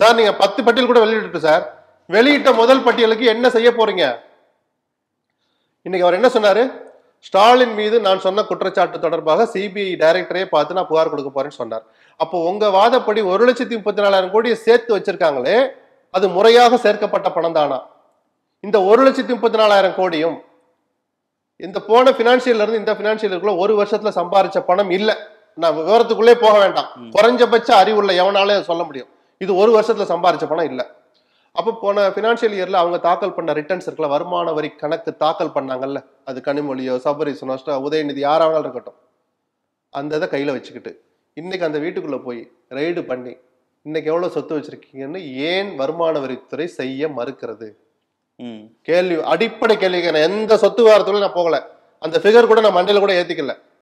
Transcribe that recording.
sir நீங்க பத்து பட்டியல் கூட வெளியிட்டு சார் வெளியிட்ட முதல் பட்டியலுக்கு என்ன செய்ய போறீங்க இன்னைக்கு அவர் என்ன சொன்னாரு ஸ்டாலின் மீது நான் சொன்ன குற்றச்சாட்டு தொடர்பாக சிபிஐ டைரக்டரே பார்த்து நான் புகார் கொடுக்க போறேன்னு சொன்னார் அப்போ உங்க வாதப்படி ஒரு லட்சத்தி முப்பத்தி நாலாயிரம் கோடியை சேர்த்து வச்சிருக்காங்களே அது முறையாக சேர்க்கப்பட்ட பணம் தானா இந்த ஒரு லட்சத்தி முப்பத்தி நாலாயிரம் கோடியும் இந்த போன பினான்சியல் இருந்து இந்த பினான்சியலுக்குள்ள ஒரு வருஷத்துல சம்பாரிச்ச பணம் இல்லை நான் விவரத்துக்குள்ளே போக வேண்டாம் குறைஞ்சபட்ச அறிவுள்ள எவனாலே சொல்ல முடியும் இது ஒரு வருஷத்துல சம்பாரிச்ச பணம் இல்லை அப்போ போன ஃபினான்ஷியல் இயரில் அவங்க தாக்கல் பண்ண ரிட்டர்ன்ஸ் இருக்கல வருமான வரி கணக்கு தாக்கல் பண்ணாங்கல்ல அது கனிமொழியோ சபரிசனோ உதயநிதி யாராவது இருக்கட்டும் அந்த இதை கையில் வச்சுக்கிட்டு இன்றைக்கி அந்த வீட்டுக்குள்ளே போய் ரைடு பண்ணி இன்றைக்கி எவ்வளோ சொத்து வச்சுருக்கீங்கன்னு ஏன் வருமான வரித்துறை செய்ய மறுக்கிறது கேள்வி அடிப்படை கேள்வி எந்த சொத்து வாரத்துலையும் நான் போகலை அந்த ஃபிகர் கூட நான் மண்டையில் கூட ஏத்திக்கல